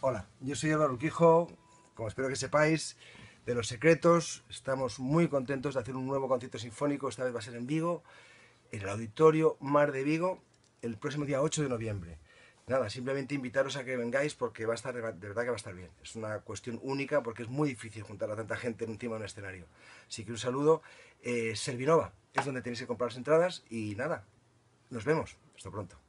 Hola, yo soy Álvaro Quijo, como espero que sepáis, de Los Secretos. Estamos muy contentos de hacer un nuevo concierto sinfónico, esta vez va a ser en Vigo, en el Auditorio Mar de Vigo, el próximo día 8 de noviembre. Nada, simplemente invitaros a que vengáis porque va a estar, de verdad que va a estar bien. Es una cuestión única porque es muy difícil juntar a tanta gente encima de un escenario. Así que un saludo. Eh, Servinova es donde tenéis que comprar las entradas y nada, nos vemos. Hasta pronto.